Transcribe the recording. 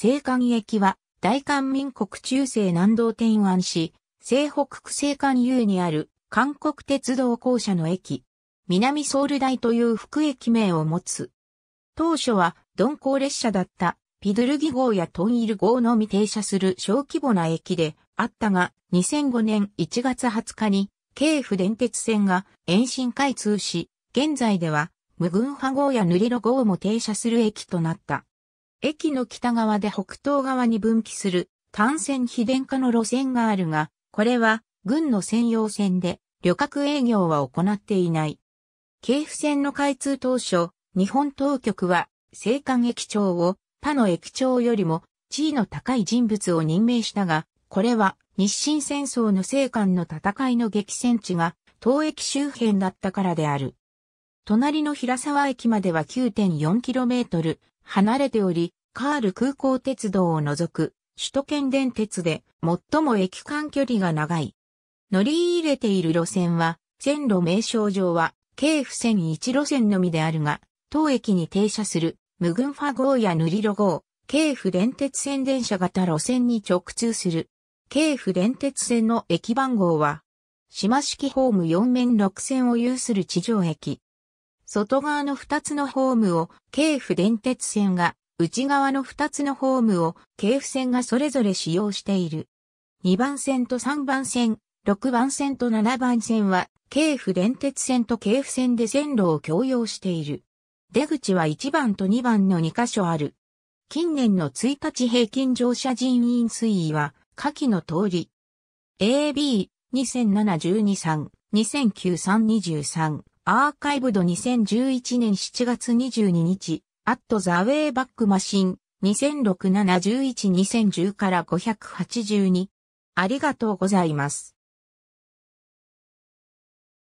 西韓駅は、大韓民国中西南道天安市、西北区西韓遊にある韓国鉄道公社の駅。南ソウル大という副駅名を持つ。当初は鈍行列車だったピドルギ号やトンイル号のみ停車する小規模な駅であったが2005年1月20日に京府電鉄線が延伸開通し、現在では無群派号やヌリロ号も停車する駅となった。駅の北側で北東側に分岐する単線非電化の路線があるが、これは軍の専用線で旅客営業は行っていない。京府線の開通当初、日本当局は青函駅長を他の駅長よりも地位の高い人物を任命したが、これは日清戦争の青函の戦いの激戦地が東駅周辺だったからである。隣の平沢駅までは 9.4km 離れており、カール空港鉄道を除く首都圏電鉄で最も駅間距離が長い。乗り入れている路線は、線路名称上は、京府線1路線のみであるが、当駅に停車する、無群ファ号や塗りロ号、京府電鉄線電車型路線に直通する。京府電鉄線の駅番号は、島式ホーム4面6線を有する地上駅、外側の2つのホームを、京府電鉄線が、内側の2つのホームを、京府線がそれぞれ使用している。2番線と3番線、6番線と7番線は、京府電鉄線と京府線で線路を共用している。出口は1番と2番の2箇所ある。近年の1日平均乗車人員推移は、下記の通り。AB、2007-12-3、2009-3-23、アーカイブド2011年7月22日、アットザウェイバックマシン、2 0 6 7 1 1 2 0 1 0から582。ありがとうございます。